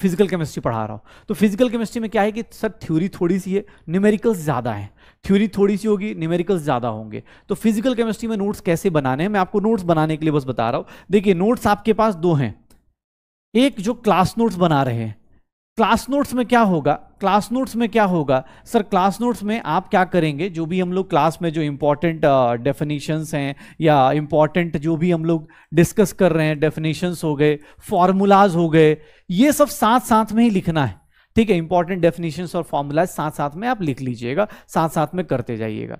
physical chemistry पढ़ा रहा हूँ तो फिजिकल केमिस्ट्री में क्या है कि सर थ्योरी थोड़ी सी है न्यूमेरिकल्स ज़्यादा हैं थ्योरी थोड़ी सी होगी न्यूमेरिकल्स ज़्यादा होंगे तो फिजिकल केमिस्ट्री में नोट्स कैसे बनाने हैं मैं आपको नोट्स बनाने के लिए बस बता रहा हूँ देखिए नोट्स आपके पास दो हैं एक जो क्लास नोट्स बना रहे हैं क्लास नोट्स में क्या होगा क्लास नोट्स में क्या होगा सर क्लास नोट्स में आप क्या करेंगे जो भी हम लोग क्लास में जो इम्पोर्टेंट डेफिनेशंस uh, हैं या इम्पॉर्टेंट जो भी हम लोग डिस्कस कर रहे हैं डेफिनेशंस हो गए फॉर्मूलाज हो गए ये सब साथ साथ में ही लिखना है ठीक है इंपॉर्टेंट डेफिनेशन और फॉर्मूलाज साथ साथ में आप लिख लीजिएगा साथ साथ में करते जाइएगा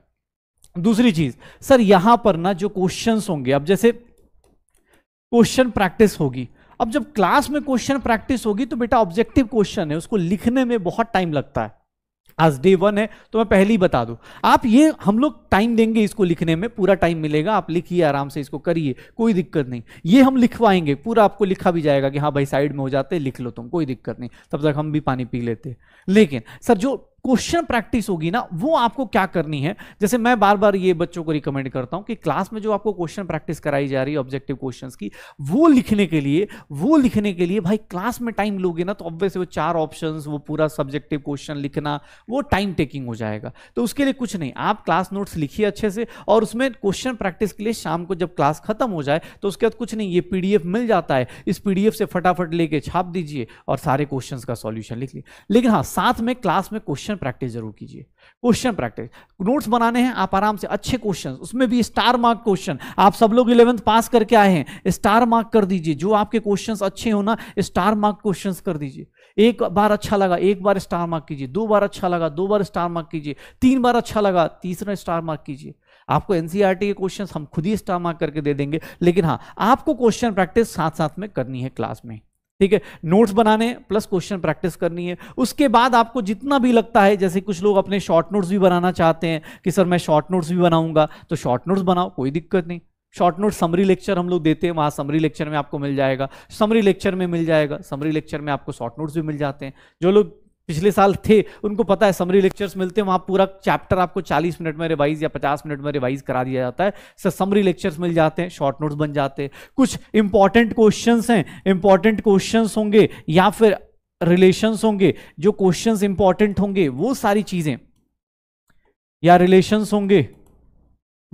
दूसरी चीज सर यहां पर ना जो क्वेश्चन होंगे अब जैसे क्वेश्चन प्रैक्टिस होगी अब जब क्लास में क्वेश्चन प्रैक्टिस होगी तो बेटा ऑब्जेक्टिव क्वेश्चन है उसको लिखने में बहुत टाइम लगता है आज डे वन है तो मैं पहले ही बता दूं आप ये हम लोग टाइम देंगे इसको लिखने में पूरा टाइम मिलेगा आप लिखिए आराम से इसको करिए कोई दिक्कत नहीं ये हम लिखवाएंगे पूरा आपको लिखा भी जाएगा कि हाँ भाई साइड में हो जाते लिख लो तुम कोई दिक्कत नहीं तब तक हम भी पानी पी लेते लेकिन सर जो क्वेश्चन प्रैक्टिस होगी ना वो आपको क्या करनी है जैसे मैं बार बार ये बच्चों को रिकमेंड करता हूं कि क्लास में जो आपको क्वेश्चन प्रैक्टिस कराई जा रही है ऑब्जेक्टिव क्वेश्चन की वो लिखने के लिए वो लिखने के लिए भाई क्लास में टाइम लोगे ना तो ऑब्वियसली वो चार ऑप्शन वो पूरा सब्जेक्टिव क्वेश्चन लिखना वो टाइम टेकिंग हो जाएगा तो उसके लिए कुछ नहीं आप क्लास नोट्स लिखिए अच्छे से और उसमें क्वेश्चन प्रैक्टिस के लिए शाम को जब क्लास खत्म हो जाए तो उसके बाद कुछ नहीं ये पीडीएफ मिल जाता है इस पीडीएफ से फटाफट लेके छाप दीजिए और सारे क्वेश्चन का सोल्यूशन लिख लीजिए लेकिन हाँ साथ में क्लास में क्वेश्चन क्वेश्चन प्रैक्टिस जरूर कीजिए क्वेश्चन प्रैक्टिस नोट्स बनाने हैं आप आराम से अच्छे क्वेश्चन उसमें भी स्टार मार्क क्वेश्चन आप सब लोग इलेवंथ पास करके आए हैं स्टार मार्क कर दीजिए जो आपके क्वेश्चन अच्छे हो ना स्टार मार्क क्वेश्चन कर दीजिए एक बार अच्छा लगा एक बार स्टार मार्क कीजिए दो बार अच्छा लगा दो बार स्टार मार्क कीजिए तीन बार अच्छा लगा तीसरा स्टार मार्क कीजिए आपको एनसीईआरटी e के क्वेश्चंस हम खुद ही स्टार मार्क करके दे देंगे लेकिन हाँ आपको क्वेश्चन प्रैक्टिस साथ साथ में करनी है क्लास में ठीक है नोट्स बनाने प्लस क्वेश्चन प्रैक्टिस करनी है उसके बाद आपको जितना भी लगता है जैसे कुछ लोग अपने शॉर्ट नोट्स भी बनाना चाहते हैं कि सर मैं शॉर्ट नोट्स भी बनाऊंगा तो शॉर्ट नोट्स बनाओ कोई दिक्कत नहीं शॉर्ट नोट समरी लेक्चर हम लोग देते हैं वहां समरी लेक्चर में आपको मिल जाएगा समरी लेक्चर में मिल जाएगा समरी लेक्चर में आपको शॉर्ट नोट्स भी मिल जाते हैं जो लोग पिछले साल थे उनको पता है समरी लेक्चर्स मिलते हैं वहाँ पूरा चैप्टर आपको 40 मिनट में रिवाइज या 50 मिनट में रिवाइज करा दिया जाता है सर समरी लेक्चर्स मिल जाते हैं शॉर्ट नोट्स बन जाते हैं कुछ इंपॉर्टेंट क्वेश्चंस हैं इंपॉर्टेंट क्वेश्चंस होंगे या फिर रिलेशंस होंगे जो क्वेश्चन इंपॉर्टेंट होंगे वो सारी चीज़ें या रिलेशंस होंगे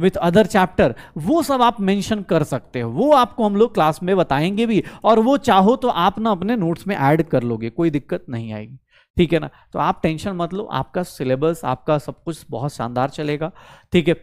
विथ अदर चैप्टर वो सब आप मैंशन कर सकते हो वो आपको हम लोग क्लास में बताएंगे भी और वो चाहो तो आप ना अपने नोट्स में ऐड कर लोगे कोई दिक्कत नहीं आएगी ठीक है ना तो आप टेंशन मत लो आपका सिलेबस आपका सब कुछ बहुत शानदार चलेगा ठीक है